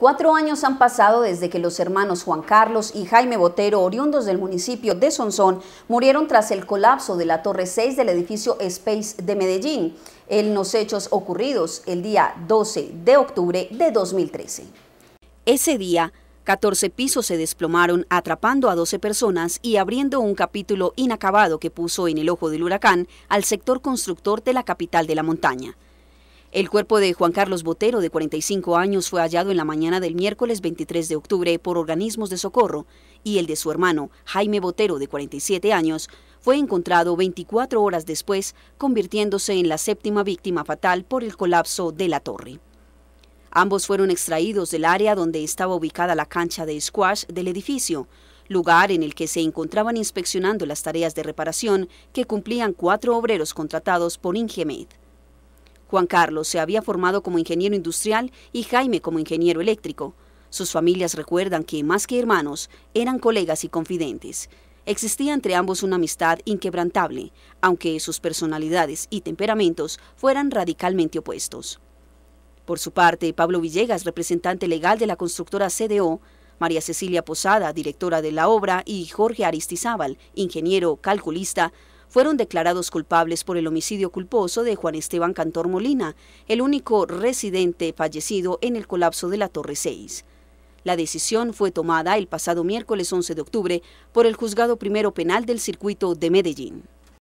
Cuatro años han pasado desde que los hermanos Juan Carlos y Jaime Botero, oriundos del municipio de Sonsón, murieron tras el colapso de la Torre 6 del edificio Space de Medellín, en los hechos ocurridos el día 12 de octubre de 2013. Ese día, 14 pisos se desplomaron atrapando a 12 personas y abriendo un capítulo inacabado que puso en el ojo del huracán al sector constructor de la capital de la montaña. El cuerpo de Juan Carlos Botero, de 45 años, fue hallado en la mañana del miércoles 23 de octubre por organismos de socorro y el de su hermano, Jaime Botero, de 47 años, fue encontrado 24 horas después, convirtiéndose en la séptima víctima fatal por el colapso de la torre. Ambos fueron extraídos del área donde estaba ubicada la cancha de squash del edificio, lugar en el que se encontraban inspeccionando las tareas de reparación que cumplían cuatro obreros contratados por Ingemed. Juan Carlos se había formado como ingeniero industrial y Jaime como ingeniero eléctrico. Sus familias recuerdan que, más que hermanos, eran colegas y confidentes. Existía entre ambos una amistad inquebrantable, aunque sus personalidades y temperamentos fueran radicalmente opuestos. Por su parte, Pablo Villegas, representante legal de la constructora CDO, María Cecilia Posada, directora de la obra, y Jorge Aristizábal, ingeniero calculista, fueron declarados culpables por el homicidio culposo de Juan Esteban Cantor Molina, el único residente fallecido en el colapso de la Torre 6. La decisión fue tomada el pasado miércoles 11 de octubre por el Juzgado Primero Penal del Circuito de Medellín.